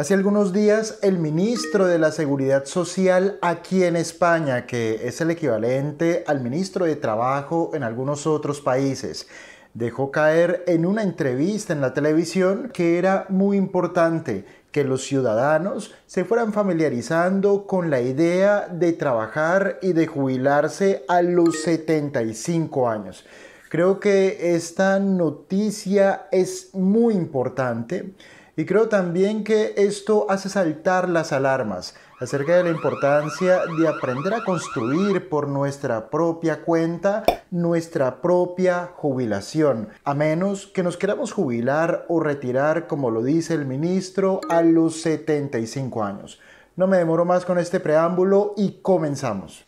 Hace algunos días, el ministro de la Seguridad Social aquí en España, que es el equivalente al ministro de Trabajo en algunos otros países, dejó caer en una entrevista en la televisión que era muy importante que los ciudadanos se fueran familiarizando con la idea de trabajar y de jubilarse a los 75 años. Creo que esta noticia es muy importante y creo también que esto hace saltar las alarmas acerca de la importancia de aprender a construir por nuestra propia cuenta nuestra propia jubilación, a menos que nos queramos jubilar o retirar, como lo dice el ministro, a los 75 años. No me demoro más con este preámbulo y comenzamos.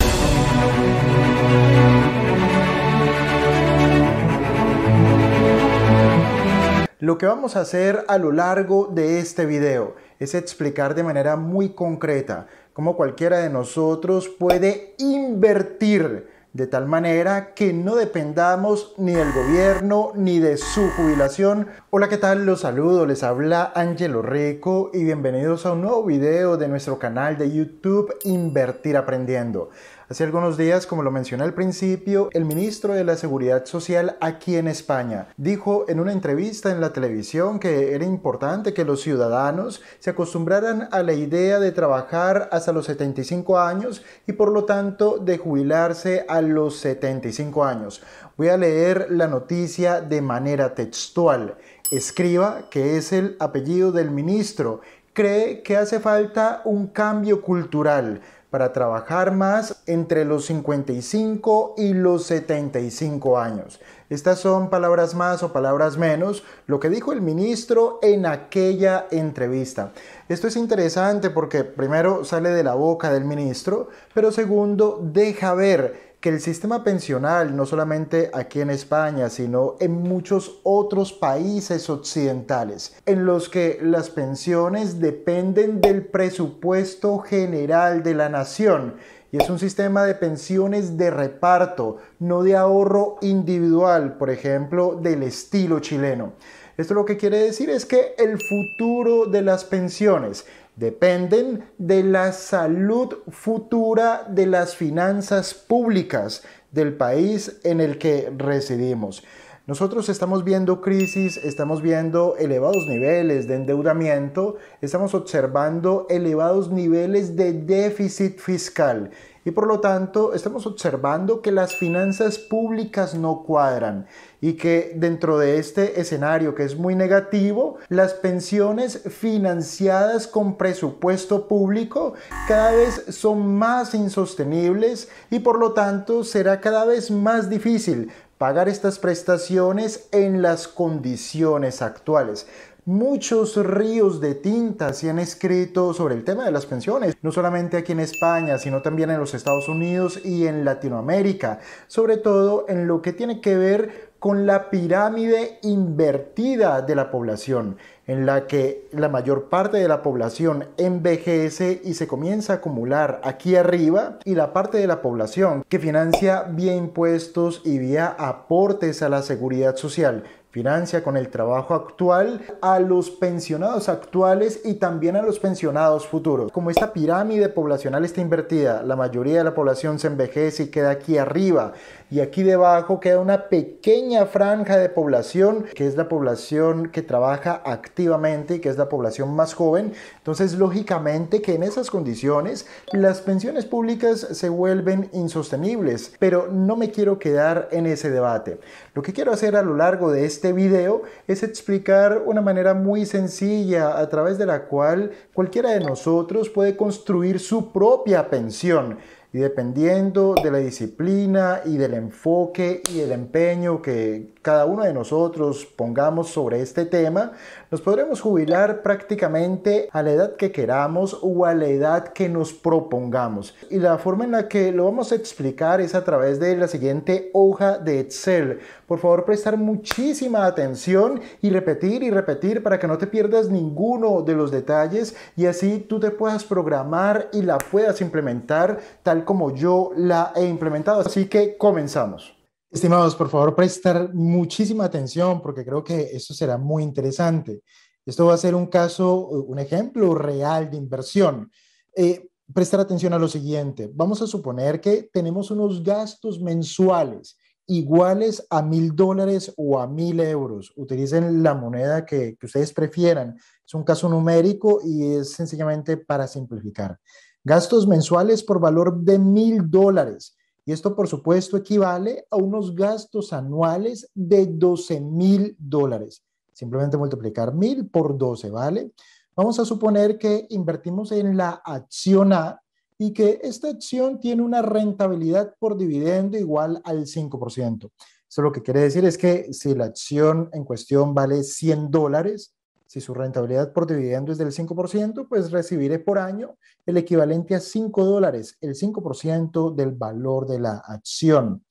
Lo que vamos a hacer a lo largo de este video es explicar de manera muy concreta cómo cualquiera de nosotros puede invertir de tal manera que no dependamos ni del gobierno ni de su jubilación. Hola, ¿qué tal? Los saludo, les habla Angelo Rico y bienvenidos a un nuevo video de nuestro canal de YouTube Invertir Aprendiendo. Hace algunos días, como lo mencioné al principio, el ministro de la Seguridad Social aquí en España dijo en una entrevista en la televisión que era importante que los ciudadanos se acostumbraran a la idea de trabajar hasta los 75 años y por lo tanto de jubilarse a los 75 años. Voy a leer la noticia de manera textual. Escriba, que es el apellido del ministro, cree que hace falta un cambio cultural para trabajar más entre los 55 y los 75 años. Estas son palabras más o palabras menos, lo que dijo el ministro en aquella entrevista. Esto es interesante porque primero sale de la boca del ministro, pero segundo deja ver que el sistema pensional, no solamente aquí en España, sino en muchos otros países occidentales, en los que las pensiones dependen del presupuesto general de la nación, y es un sistema de pensiones de reparto, no de ahorro individual, por ejemplo, del estilo chileno. Esto lo que quiere decir es que el futuro de las pensiones dependen de la salud futura de las finanzas públicas del país en el que residimos. Nosotros estamos viendo crisis, estamos viendo elevados niveles de endeudamiento, estamos observando elevados niveles de déficit fiscal y por lo tanto estamos observando que las finanzas públicas no cuadran y que dentro de este escenario que es muy negativo, las pensiones financiadas con presupuesto público cada vez son más insostenibles y por lo tanto será cada vez más difícil pagar estas prestaciones en las condiciones actuales. Muchos ríos de tinta se han escrito sobre el tema de las pensiones, no solamente aquí en España, sino también en los Estados Unidos y en Latinoamérica, sobre todo en lo que tiene que ver con la pirámide invertida de la población, en la que la mayor parte de la población envejece y se comienza a acumular aquí arriba y la parte de la población que financia vía impuestos y vía aportes a la seguridad social financia con el trabajo actual a los pensionados actuales y también a los pensionados futuros. Como esta pirámide poblacional está invertida, la mayoría de la población se envejece y queda aquí arriba y aquí debajo queda una pequeña franja de población que es la población que trabaja activamente y que es la población más joven. Entonces, lógicamente que en esas condiciones las pensiones públicas se vuelven insostenibles, pero no me quiero quedar en ese debate. Lo que quiero hacer a lo largo de este video es explicar una manera muy sencilla a través de la cual cualquiera de nosotros puede construir su propia pensión y dependiendo de la disciplina y del enfoque y el empeño que, cada uno de nosotros pongamos sobre este tema, nos podremos jubilar prácticamente a la edad que queramos o a la edad que nos propongamos. Y la forma en la que lo vamos a explicar es a través de la siguiente hoja de Excel. Por favor, prestar muchísima atención y repetir y repetir para que no te pierdas ninguno de los detalles y así tú te puedas programar y la puedas implementar tal como yo la he implementado. Así que comenzamos. Estimados, por favor, prestar muchísima atención porque creo que esto será muy interesante. Esto va a ser un caso, un ejemplo real de inversión. Eh, prestar atención a lo siguiente. Vamos a suponer que tenemos unos gastos mensuales iguales a mil dólares o a mil euros. Utilicen la moneda que, que ustedes prefieran. Es un caso numérico y es sencillamente para simplificar. Gastos mensuales por valor de mil dólares y esto, por supuesto, equivale a unos gastos anuales de 12 mil dólares. Simplemente multiplicar mil por 12, ¿vale? Vamos a suponer que invertimos en la acción A y que esta acción tiene una rentabilidad por dividendo igual al 5%. Eso lo que quiere decir es que si la acción en cuestión vale 100 dólares, si su rentabilidad por dividendo es del 5%, pues recibiré por año el equivalente a 5 dólares, el 5% del valor de la acción.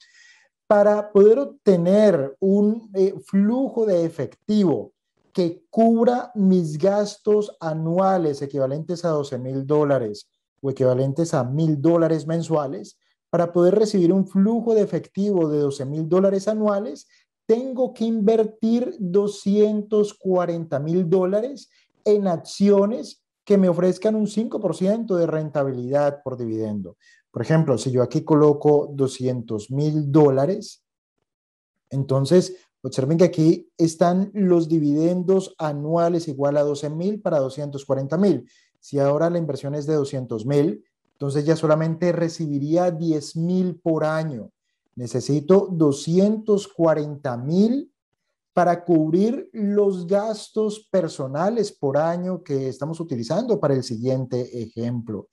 Para poder obtener un eh, flujo de efectivo que cubra mis gastos anuales equivalentes a 12 mil dólares o equivalentes a mil dólares mensuales, para poder recibir un flujo de efectivo de 12 mil dólares anuales, tengo que invertir 240 mil dólares en acciones que me ofrezcan un 5% de rentabilidad por dividendo. Por ejemplo, si yo aquí coloco 200 mil dólares, entonces observen que aquí están los dividendos anuales igual a 12 mil para 240 mil. Si ahora la inversión es de 200 mil, entonces ya solamente recibiría 10 mil por año. Necesito 240 mil para cubrir los gastos personales por año que estamos utilizando para el siguiente ejemplo.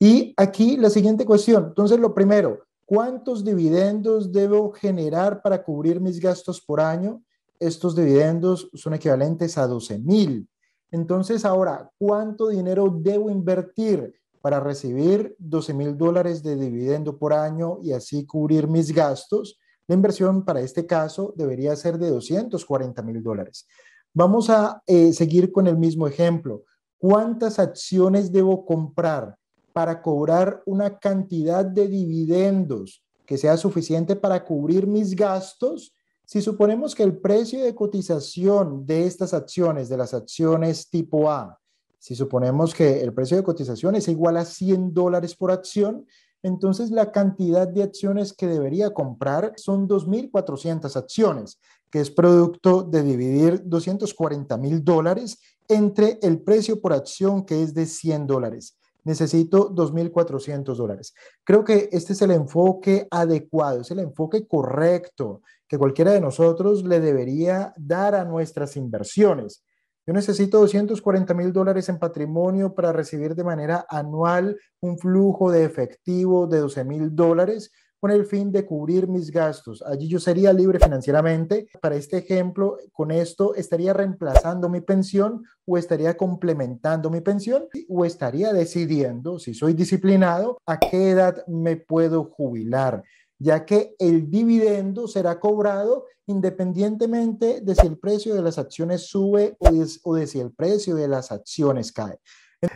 Y aquí la siguiente cuestión. Entonces, lo primero, ¿cuántos dividendos debo generar para cubrir mis gastos por año? Estos dividendos son equivalentes a 12 mil. Entonces, ahora, ¿cuánto dinero debo invertir? para recibir 12 mil dólares de dividendo por año y así cubrir mis gastos, la inversión para este caso debería ser de 240 mil dólares. Vamos a eh, seguir con el mismo ejemplo. ¿Cuántas acciones debo comprar para cobrar una cantidad de dividendos que sea suficiente para cubrir mis gastos? Si suponemos que el precio de cotización de estas acciones, de las acciones tipo A, si suponemos que el precio de cotización es igual a 100 dólares por acción, entonces la cantidad de acciones que debería comprar son 2.400 acciones, que es producto de dividir 240 mil dólares entre el precio por acción que es de 100 dólares. Necesito 2.400 dólares. Creo que este es el enfoque adecuado, es el enfoque correcto que cualquiera de nosotros le debería dar a nuestras inversiones yo necesito 240 mil dólares en patrimonio para recibir de manera anual un flujo de efectivo de 12 mil dólares con el fin de cubrir mis gastos. Allí yo sería libre financieramente. Para este ejemplo, con esto estaría reemplazando mi pensión o estaría complementando mi pensión o estaría decidiendo, si soy disciplinado, a qué edad me puedo jubilar ya que el dividendo será cobrado independientemente de si el precio de las acciones sube o de, si el precio de las acciones cae.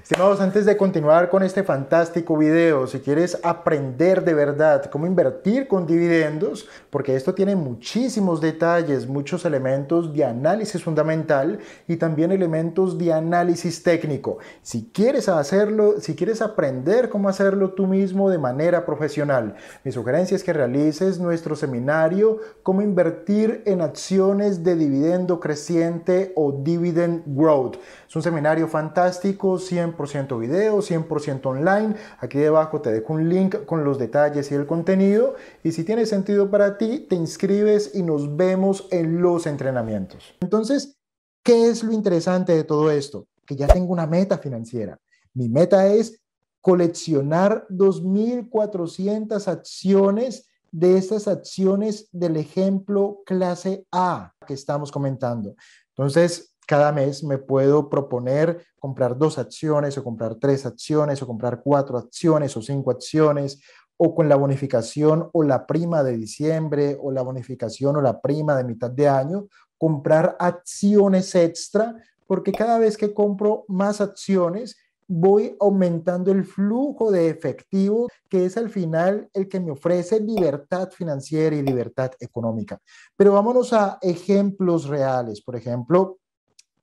Estimados, antes de continuar con este fantástico video, si quieres aprender de verdad cómo invertir con dividendos, porque esto tiene muchísimos detalles, muchos elementos de análisis fundamental y también elementos de análisis técnico. Si quieres hacerlo, si quieres aprender cómo hacerlo tú mismo de manera profesional, mi sugerencia es que realices nuestro seminario Cómo invertir en acciones de dividendo creciente o dividend growth. Es un seminario fantástico, 100% video, 100% online. Aquí debajo te dejo un link con los detalles y el contenido. Y si tiene sentido para ti, te inscribes y nos vemos en los entrenamientos. Entonces, ¿qué es lo interesante de todo esto? Que ya tengo una meta financiera. Mi meta es coleccionar 2.400 acciones de estas acciones del ejemplo clase A que estamos comentando. Entonces, cada mes me puedo proponer comprar dos acciones o comprar tres acciones o comprar cuatro acciones o cinco acciones o con la bonificación o la prima de diciembre o la bonificación o la prima de mitad de año, comprar acciones extra, porque cada vez que compro más acciones, voy aumentando el flujo de efectivo, que es al final el que me ofrece libertad financiera y libertad económica. Pero vámonos a ejemplos reales. Por ejemplo,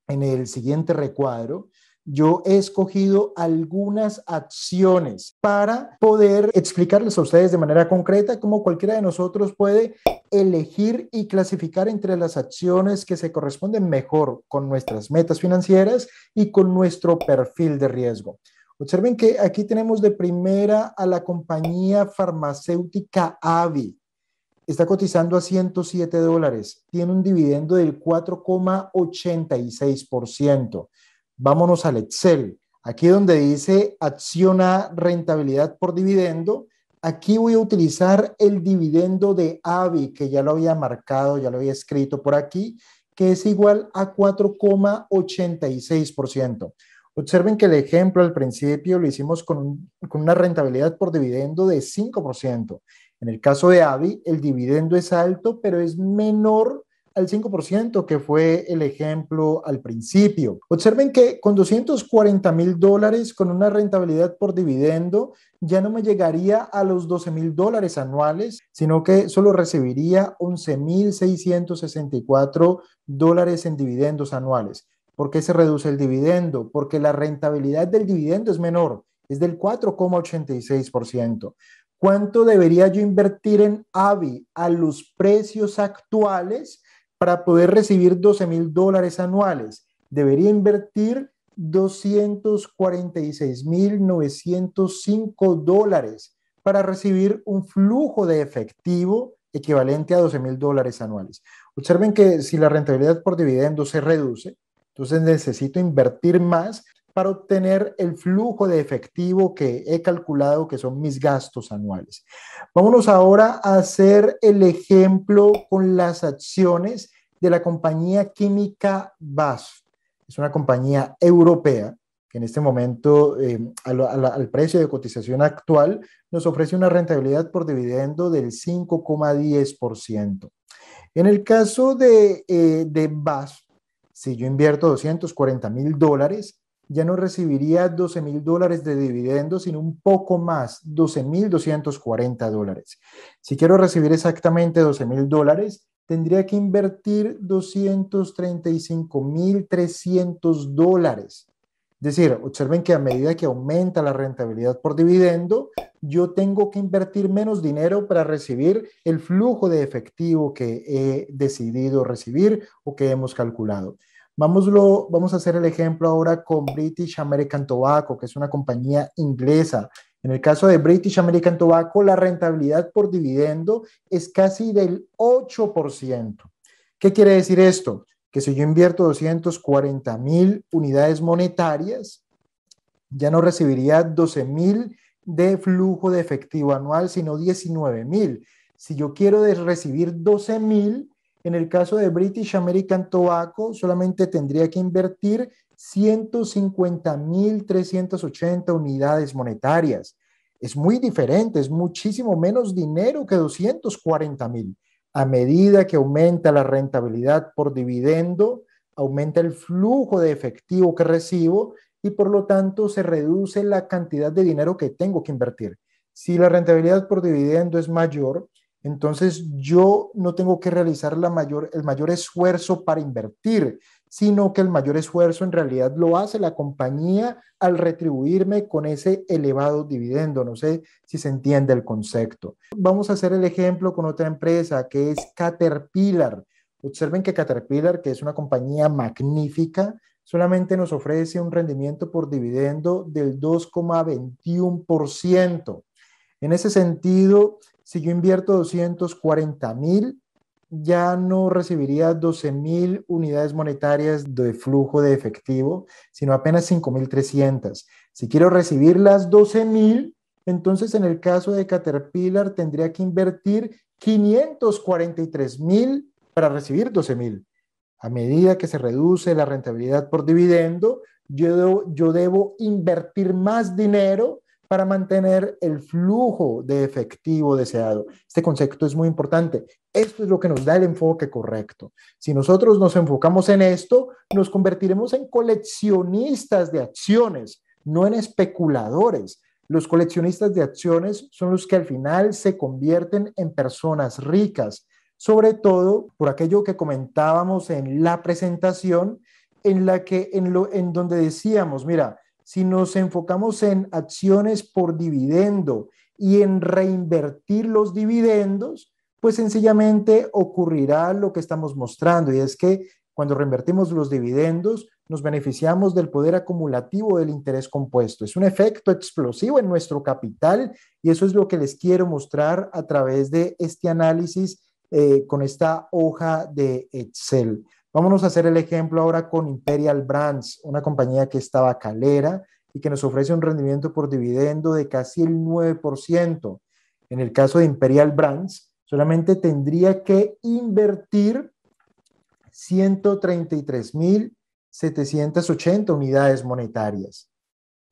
en el siguiente recuadro, yo he escogido algunas acciones para poder explicarles a ustedes de manera concreta cómo cualquiera de nosotros puede elegir y clasificar entre las acciones que se corresponden mejor con nuestras metas financieras y con nuestro perfil de riesgo. Observen que aquí tenemos de primera a la compañía farmacéutica AVI, está cotizando a 107 dólares, tiene un dividendo del 4,86%. Vámonos al Excel. Aquí donde dice acciona rentabilidad por dividendo, aquí voy a utilizar el dividendo de AVI, que ya lo había marcado, ya lo había escrito por aquí, que es igual a 4,86%. Observen que el ejemplo al principio lo hicimos con, con, una rentabilidad por dividendo de 5%. En el caso de AVI, el dividendo es alto, pero es menor al 5%, que fue el ejemplo al principio. Observen que con 240 mil dólares, con una rentabilidad por dividendo, ya no me llegaría a los 12 mil dólares anuales, sino que solo recibiría 11 mil 664 dólares en dividendos anuales. ¿Por qué se reduce el dividendo? Porque la rentabilidad del dividendo es menor, es del 4,86%. ¿Cuánto debería yo invertir en AVI a los precios actuales para poder recibir 12 mil dólares anuales? Debería invertir 246.905 dólares para recibir un flujo de efectivo equivalente a 12 mil dólares anuales. Observen que si la rentabilidad por dividendo se reduce, entonces necesito invertir más para obtener el flujo de efectivo que he calculado que son mis gastos anuales. Vámonos ahora a hacer el ejemplo con las acciones de la compañía química BASF. Es una compañía europea que en este momento, eh, al, precio de cotización actual, nos ofrece una rentabilidad por dividendo del 5,10%. En el caso de, eh, de BASF, si yo invierto 240 mil dólares, ya no recibiría 12 mil dólares de dividendo, sino un poco más, 12 mil 240 dólares. Si quiero recibir exactamente 12 mil dólares, tendría que invertir 235 mil 300 dólares. Es decir, observen que a medida que aumenta la rentabilidad por dividendo, yo tengo que invertir menos dinero para recibir el flujo de efectivo que he decidido recibir o que hemos calculado vamos a hacer el ejemplo ahora con British American Tobacco, que es una compañía inglesa. En el caso de British American Tobacco, la rentabilidad por dividendo es casi del 8%. ¿Qué quiere decir esto? Que si yo invierto 240 mil unidades monetarias, ya no recibiría 12 mil de flujo de efectivo anual, sino 19 mil. Si yo quiero recibir 12 mil, en el caso de British American Tobacco, solamente tendría que invertir 150.380 unidades monetarias. Es muy diferente, es muchísimo menos dinero que 240.000. A medida que aumenta la rentabilidad por dividendo, aumenta el flujo de efectivo que recibo y por lo tanto se reduce la cantidad de dinero que tengo que invertir. Si la rentabilidad por dividendo es mayor, entonces yo no tengo que realizar mayor, el mayor esfuerzo para invertir, sino que el mayor esfuerzo en realidad lo hace la compañía al retribuirme con ese elevado dividendo. No sé si se entiende el concepto. Vamos a hacer el ejemplo con otra empresa que es Caterpillar. Observen que Caterpillar, que es una compañía magnífica, solamente nos ofrece un rendimiento por dividendo del 2,21%. En ese sentido, si yo invierto 240 mil, ya no recibiría 12 mil unidades monetarias de flujo de efectivo, sino apenas 5.300. Si quiero recibir las 12 mil, entonces en el caso de Caterpillar tendría que invertir 543 mil para recibir 12 mil. A medida que se reduce la rentabilidad por dividendo, yo yo debo invertir más dinero para mantener el flujo de efectivo deseado. Este concepto es muy importante. Esto es lo que nos da el enfoque correcto. Si nosotros nos enfocamos en esto, nos convertiremos en coleccionistas de acciones, no en especuladores. Los coleccionistas de acciones son los que al final se convierten en personas ricas, sobre todo por aquello que comentábamos en la presentación, en la que en lo en donde decíamos, mira, si nos enfocamos en acciones por dividendo y en reinvertir los dividendos, pues sencillamente ocurrirá lo que estamos mostrando y es que cuando reinvertimos los dividendos, nos beneficiamos del poder acumulativo del interés compuesto. Es un efecto explosivo en nuestro capital y eso es lo que les quiero mostrar a través de este análisis eh, con esta hoja de Excel. Vámonos a hacer el ejemplo ahora con Imperial Brands, una compañía que estaba calera y que nos ofrece un rendimiento por dividendo de casi el 9%. En el caso de Imperial Brands, solamente tendría que invertir 133.780 unidades monetarias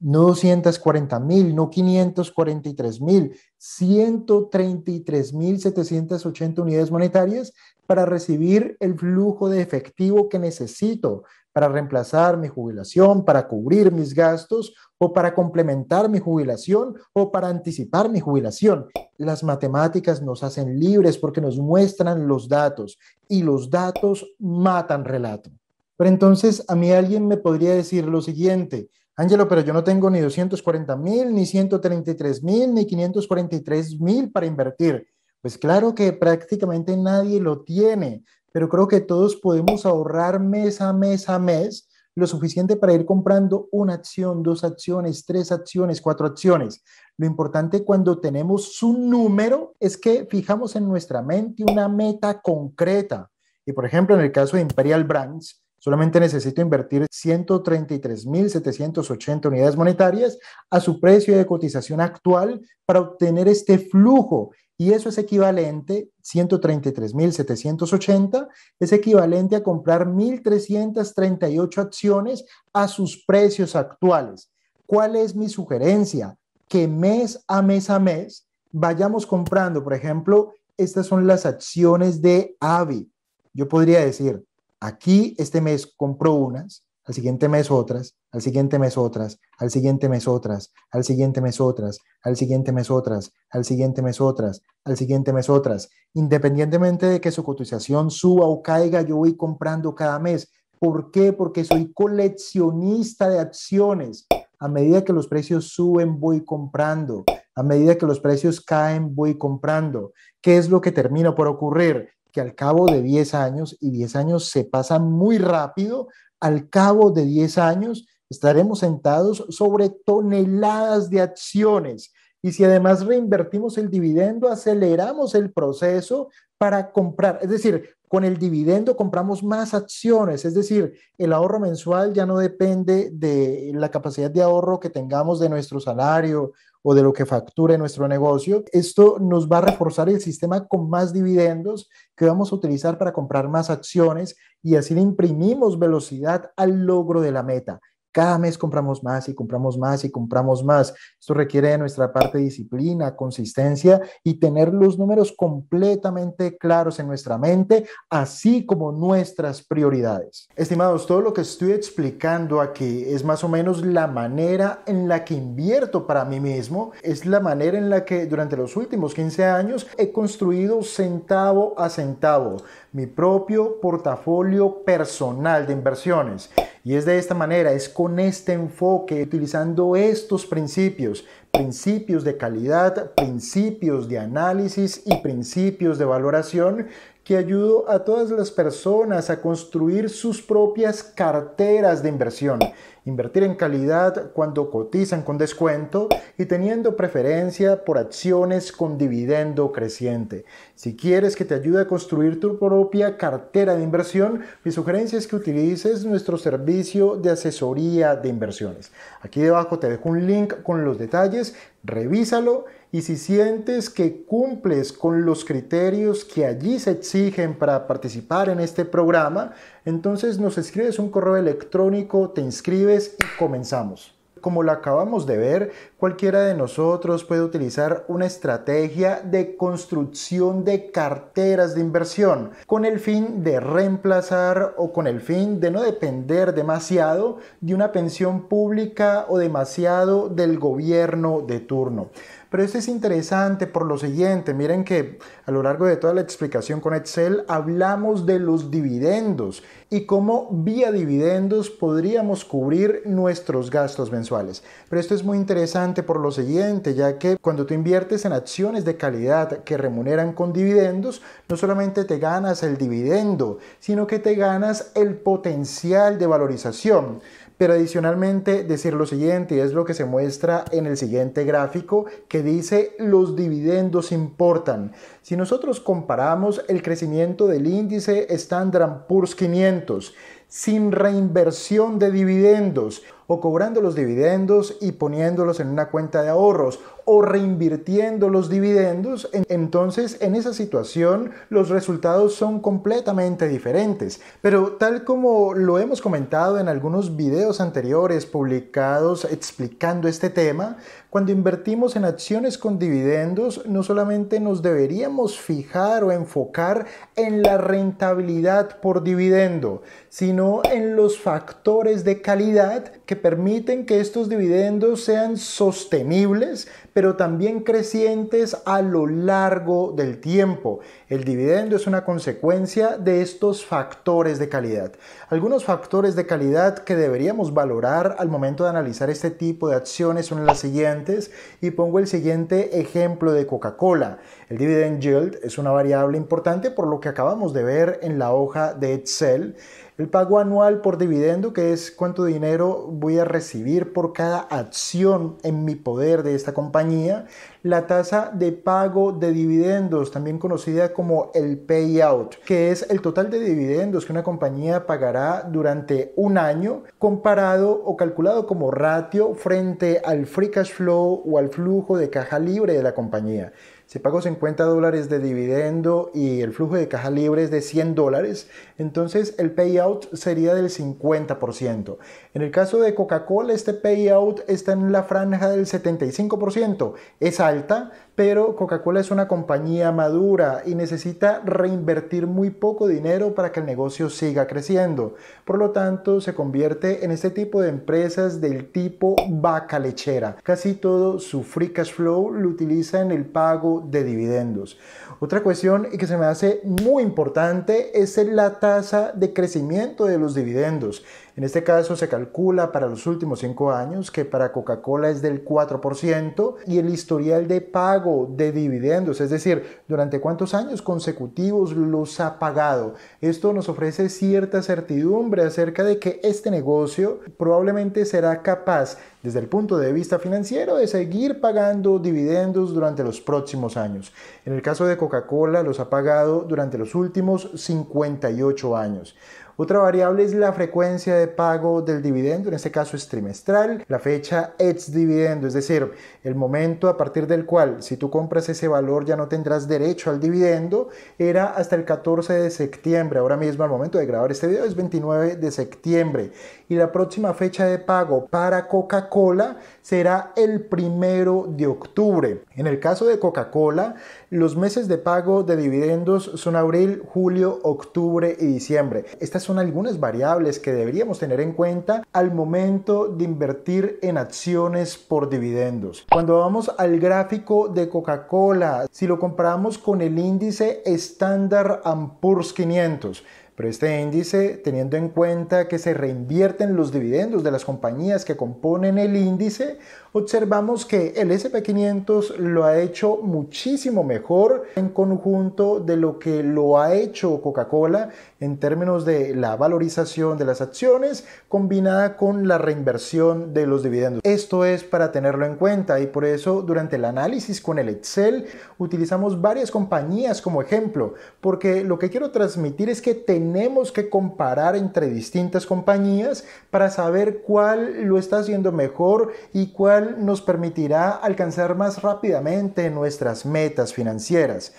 no 240 mil, no 543 mil, 133 mil 780 unidades monetarias para recibir el flujo de efectivo que necesito para reemplazar mi jubilación, para cubrir mis gastos o para complementar mi jubilación o para anticipar mi jubilación. Las matemáticas nos hacen libres porque nos muestran los datos y los datos matan relato. Pero entonces a mí alguien me podría decir lo siguiente, Ángelo, pero yo no tengo ni 240 mil, ni 133 mil, ni 543 mil para invertir. Pues claro que prácticamente nadie lo tiene, pero creo que todos podemos ahorrar mes a mes a mes lo suficiente para ir comprando una acción, dos acciones, tres acciones, cuatro acciones. Lo importante cuando tenemos un número es que fijamos en nuestra mente una meta concreta. Y por ejemplo, en el caso de Imperial Brands, Solamente necesito invertir 133.780 unidades monetarias a su precio de cotización actual para obtener este flujo. Y eso es equivalente, 133.780, es equivalente a comprar 1.338 acciones a sus precios actuales. ¿Cuál es mi sugerencia? Que mes a mes a mes vayamos comprando, por ejemplo, estas son las acciones de AVI. Yo podría decir, Aquí este mes compró unas, al siguiente mes otras, al siguiente mes otras, al siguiente mes otras, al siguiente mes otras, al siguiente mes otras, al siguiente mes otras, al siguiente mes otras. Independientemente de que su cotización suba o caiga, yo voy comprando cada mes. ¿Por qué? Porque soy coleccionista de acciones. A medida que los precios suben, voy comprando. A medida que los precios caen, voy comprando. ¿Qué es lo que termina por ocurrir? que al cabo de 10 años, y 10 años se pasan muy rápido, al cabo de 10 años estaremos sentados sobre toneladas de acciones. Y si además reinvertimos el dividendo, aceleramos el proceso para comprar. Es decir, con el dividendo compramos más acciones, es decir, el ahorro mensual ya no depende de la capacidad de ahorro que tengamos de nuestro salario o de lo que facture nuestro negocio. Esto nos va a reforzar el sistema con más dividendos que vamos a utilizar para comprar más acciones y así le imprimimos velocidad al logro de la meta. Cada mes compramos más y compramos más y compramos más. Esto requiere de nuestra parte disciplina, consistencia y tener los números completamente claros en nuestra mente, así como nuestras prioridades. Estimados, todo lo que estoy explicando aquí es más o menos la manera en la que invierto para mí mismo, es la manera en la que durante los últimos 15 años he construido centavo a centavo mi propio portafolio personal de inversiones. Y es de esta manera, es con este enfoque, utilizando estos principios, principios de calidad, principios de análisis y principios de valoración que ayudo a todas las personas a construir sus propias carteras de inversión, invertir en calidad cuando cotizan con descuento y teniendo preferencia por acciones con dividendo creciente. Si quieres que te ayude a construir tu propia cartera de inversión, mi sugerencia es que utilices nuestro servicio de asesoría de inversiones. Aquí debajo te dejo un link con los detalles, revísalo y si sientes que cumples con los criterios que allí se exigen para participar en este programa, entonces nos escribes un correo electrónico, te inscribes y comenzamos. Como lo acabamos de ver, cualquiera de nosotros puede utilizar una estrategia de construcción de carteras de inversión con el fin de reemplazar o con el fin de no depender demasiado de una pensión pública o demasiado del gobierno de turno. Pero esto es interesante por lo siguiente, miren que a lo largo de toda la explicación con Excel hablamos de los dividendos y cómo vía dividendos podríamos cubrir nuestros gastos mensuales. Pero esto es muy interesante por lo siguiente, ya que cuando tú inviertes en acciones de calidad que remuneran con dividendos, no solamente te ganas el dividendo, sino que te ganas el potencial de valorización. Pero adicionalmente decir lo siguiente, y es lo que se muestra en el siguiente gráfico que dice los dividendos importan. Si nosotros comparamos el crecimiento del índice Standard Poor's 500 sin reinversión de dividendos, o cobrando los dividendos y poniéndolos en una cuenta de ahorros o reinvirtiendo los dividendos, entonces en esa situación los resultados son completamente diferentes. Pero tal como lo hemos comentado en algunos videos anteriores publicados explicando este tema, cuando invertimos en acciones con dividendos no solamente nos deberíamos fijar o enfocar en la rentabilidad por dividendo, sino en los factores de calidad que permiten que estos dividendos sean sostenibles, pero también crecientes a lo largo del tiempo. El dividendo es una consecuencia de estos factores de calidad. Algunos factores de calidad que deberíamos valorar al momento de analizar este tipo de acciones son las siguientes y pongo el siguiente ejemplo de Coca-Cola. El dividend yield es una variable importante por lo que acabamos de ver en la hoja de Excel. El pago anual por dividendo, que es cuánto dinero voy a recibir por cada acción en mi poder de esta compañía. La tasa de pago de dividendos, también conocida como el payout, que es el total de dividendos que una compañía pagará durante un año comparado o calculado como ratio frente al free cash flow o al flujo de caja libre de la compañía. Si pago 50 dólares de dividendo y el flujo de caja libre es de 100 dólares, entonces el payout sería del 50%. En el caso de Coca-Cola, este payout está en la franja del 75%. Es alta, pero Coca-Cola es una compañía madura y necesita reinvertir muy poco dinero para que el negocio siga creciendo. Por lo tanto, se convierte en este tipo de empresas del tipo vaca lechera. Casi todo su free cash flow lo utiliza en el pago de dividendos. Otra cuestión que se me hace muy importante es la tasa de crecimiento de los dividendos. En este caso se calcula para los últimos cinco años que para Coca-Cola es del 4% y el historial de pago de dividendos, es decir, durante cuántos años consecutivos los ha pagado. Esto nos ofrece cierta certidumbre acerca de que este negocio probablemente será capaz, desde el punto de vista financiero, de seguir pagando dividendos durante los próximos años. En el caso de Coca-Cola los ha pagado durante los últimos 58 años. Otra variable es la frecuencia de pago del dividendo, en este caso es trimestral, la fecha ex dividendo, es decir, el momento a partir del cual si tú compras ese valor ya no tendrás derecho al dividendo, era hasta el 14 de septiembre, ahora mismo al momento de grabar este video es 29 de septiembre la próxima fecha de pago para Coca-Cola será el primero de octubre. En el caso de Coca-Cola, los meses de pago de dividendos son abril, julio, octubre y diciembre. Estas son algunas variables que deberíamos tener en cuenta al momento de invertir en acciones por dividendos. Cuando vamos al gráfico de Coca-Cola, si lo comparamos con el índice estándar Poor's 500, pero este índice, teniendo en cuenta que se reinvierten los dividendos de las compañías que componen el índice, observamos que el SP500 lo ha hecho muchísimo mejor en conjunto de lo que lo ha hecho Coca-Cola en términos de la valorización de las acciones combinada con la reinversión de los dividendos. Esto es para tenerlo en cuenta y por eso durante el análisis con el Excel utilizamos varias compañías como ejemplo, porque lo que quiero transmitir es que tenemos tenemos que comparar entre distintas compañías para saber cuál lo está haciendo mejor y cuál nos permitirá alcanzar más rápidamente nuestras metas financieras.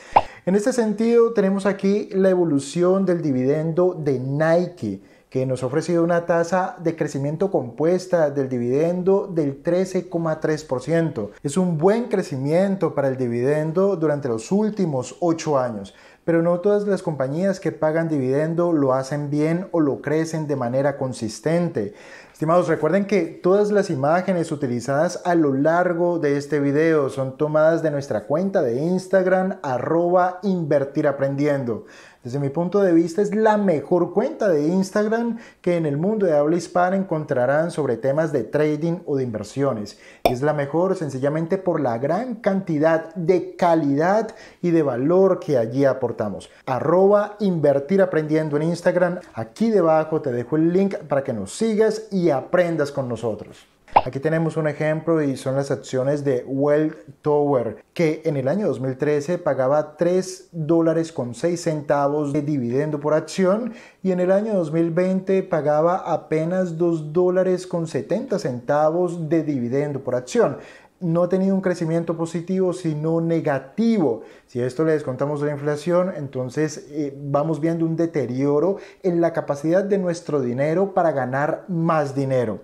En este sentido, tenemos aquí la evolución del dividendo de Nike que nos ha ofrecido una tasa de crecimiento compuesta del dividendo del 13,3%. Es un buen crecimiento para el dividendo durante los últimos 8 años pero no todas las compañías que pagan dividendo lo hacen bien o lo crecen de manera consistente. Estimados, recuerden que todas las imágenes utilizadas a lo largo de este video son tomadas de nuestra cuenta de Instagram, arroba invertiraprendiendo. Desde mi punto de vista es la mejor cuenta de Instagram que en el mundo de habla hispana encontrarán sobre temas de trading o de inversiones. Es la mejor sencillamente por la gran cantidad de calidad y de valor que allí aportamos. Arroba invertiraprendiendo en Instagram. Aquí debajo te dejo el link para que nos sigas y aprendas con nosotros. Aquí tenemos un ejemplo y son las acciones de Well Tower, que en el año 2013 pagaba 3 dólares con 6 centavos de dividendo por acción y en el año 2020 pagaba apenas 2 dólares con 70 centavos de dividendo por acción no ha tenido un crecimiento positivo, sino negativo. Si a esto le descontamos la inflación, entonces eh, vamos viendo un deterioro en la capacidad de nuestro dinero para ganar más dinero.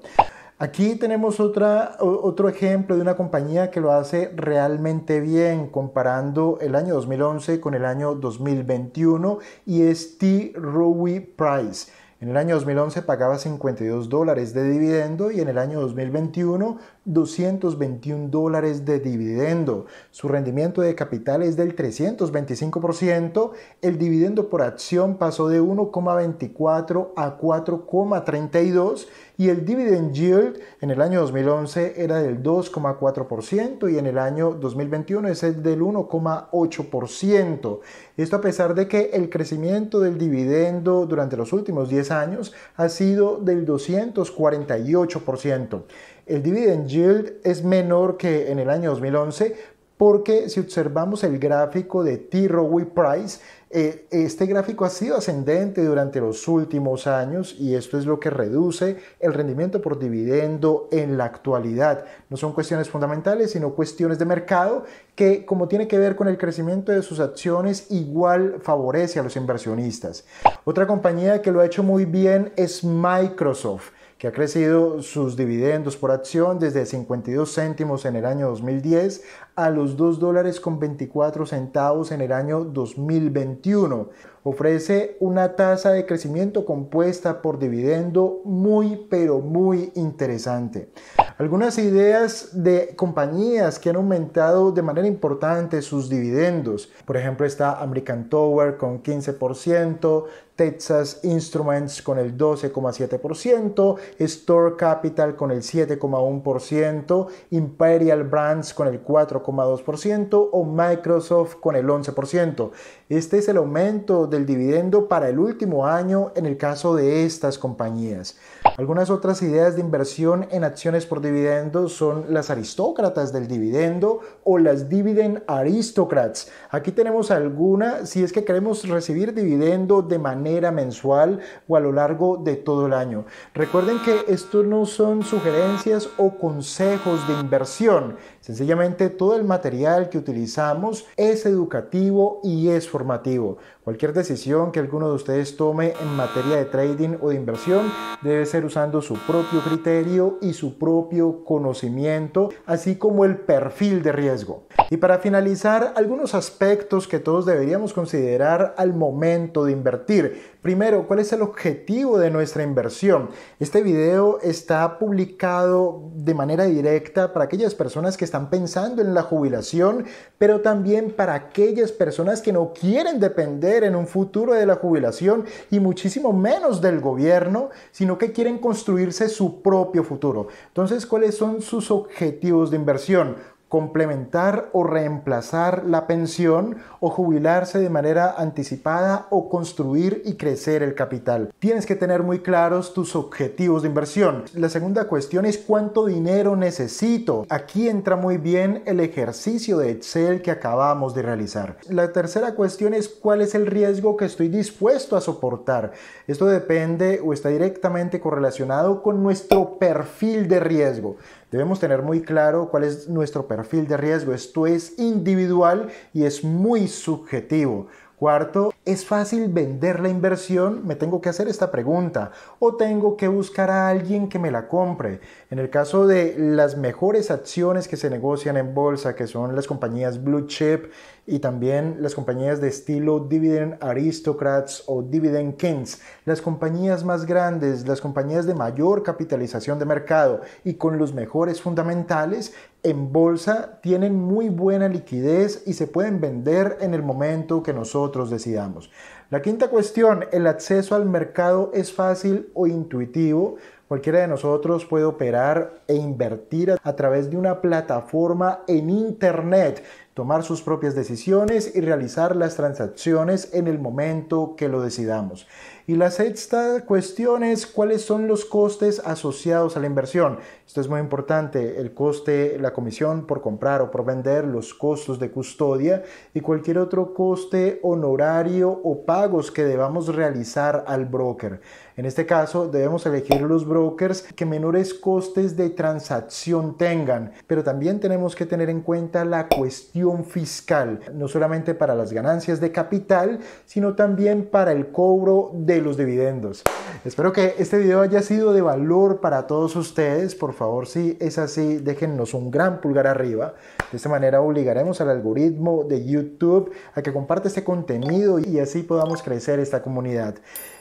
Aquí tenemos otro ejemplo de una compañía que lo hace realmente bien comparando el año 2011 con el año 2021 y es T. Rowe Price. En el año 2011 pagaba 52 dólares de dividendo y en el año 2021 221 dólares de dividendo. Su rendimiento de capital es del 325%. El dividendo por acción pasó de 1,24 a 4,32 y el dividend yield en el año 2011 era del 2,4% y en el año 2021 es el del 1,8%. Esto a pesar de que el crecimiento del dividendo durante los últimos 10 años ha sido del 248%. El dividend yield es menor que en el año 2011, porque si observamos el gráfico de T. Rowe Price, eh, este gráfico ha sido ascendente durante los últimos años y esto es lo que reduce el rendimiento por dividendo en la actualidad. No son cuestiones fundamentales, sino cuestiones de mercado que como tiene que ver con el crecimiento de sus acciones, igual favorece a los inversionistas. Otra compañía que lo ha hecho muy bien es Microsoft que ha crecido sus dividendos por acción desde 52 céntimos en el año 2010 a los 2 dólares con 24 centavos en el año 2021. Ofrece una tasa de crecimiento compuesta por dividendo muy pero muy interesante. Algunas ideas de compañías que han aumentado de manera importante sus dividendos. Por ejemplo está American Tower con 15%, Texas Instruments con el 12,7%, Store Capital con el 7,1%, Imperial Brands con el 4,2% o Microsoft con el 11%. Este es el aumento del dividendo para el último año en el caso de estas compañías. Algunas otras ideas de inversión en acciones por dividendo son las aristócratas del dividendo o las dividend aristocrats. Aquí tenemos alguna si es que queremos recibir dividendo de manera mensual o a lo largo de todo el año. Recuerden que estos no son sugerencias o consejos de inversión Sencillamente todo el material que utilizamos es educativo y es formativo. Cualquier decisión que alguno de ustedes tome en materia de trading o de inversión debe ser usando su propio criterio y su propio conocimiento, así como el perfil de riesgo. Y para finalizar, algunos aspectos que todos deberíamos considerar al momento de invertir Primero, ¿cuál es el objetivo de nuestra inversión? Este video está publicado de manera directa para aquellas personas que están pensando en la jubilación, pero también para aquellas personas que no quieren depender en un futuro de la jubilación y muchísimo menos del gobierno, sino que quieren construirse su propio futuro. Entonces, ¿cuáles son sus objetivos de inversión? complementar o reemplazar la pensión o jubilarse de manera anticipada o construir y crecer el capital. Tienes que tener muy claros tus objetivos de inversión. La segunda cuestión es cuánto dinero necesito. Aquí entra muy bien el ejercicio de Excel que acabamos de realizar. La tercera cuestión es cuál es el riesgo que estoy dispuesto a soportar. Esto depende o está directamente correlacionado con nuestro perfil de riesgo. Debemos tener muy claro cuál es nuestro perfil de riesgo. Esto es individual y es muy subjetivo. Cuarto, ¿es fácil vender la inversión? Me tengo que hacer esta pregunta o tengo que buscar a alguien que me la compre. En el caso de las mejores acciones que se negocian en bolsa, que son las compañías blue chip y también las compañías de estilo dividend aristocrats o dividend kings, las compañías más grandes, las compañías de mayor capitalización de mercado y con los mejores fundamentales, en bolsa tienen muy buena liquidez y se pueden vender en el momento que nosotros decidamos. La quinta cuestión, el acceso al mercado es fácil o intuitivo. Cualquiera de nosotros puede operar e invertir a través de una plataforma en Internet, tomar sus propias decisiones y realizar las transacciones en el momento que lo decidamos. Y la sexta cuestión es cuáles son los costes asociados a la inversión. Esto es muy importante, el coste, la comisión por comprar o por vender, los costos de custodia y cualquier otro coste honorario o pagos que debamos realizar al broker. En este caso, debemos elegir los brokers que menores costes de transacción tengan, pero también tenemos que tener en cuenta la cuestión fiscal, no solamente para las ganancias de capital, sino también para el cobro de los dividendos. Espero que este video haya sido de valor para todos ustedes. Por favor, si es así, déjennos un gran pulgar arriba. De esta manera obligaremos al algoritmo de YouTube a que comparte este contenido y así podamos crecer esta comunidad.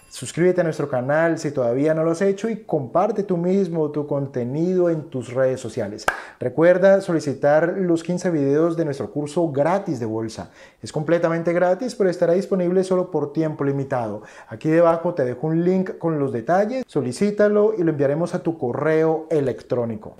Suscríbete a nuestro canal si todavía no lo has hecho y comparte tú mismo tu contenido en tus redes sociales. Recuerda solicitar los 15 videos de nuestro curso gratis de bolsa. Es completamente gratis, pero estará disponible solo por tiempo limitado. Aquí debajo te dejo un link con los detalles. Solicítalo y lo enviaremos a tu correo electrónico.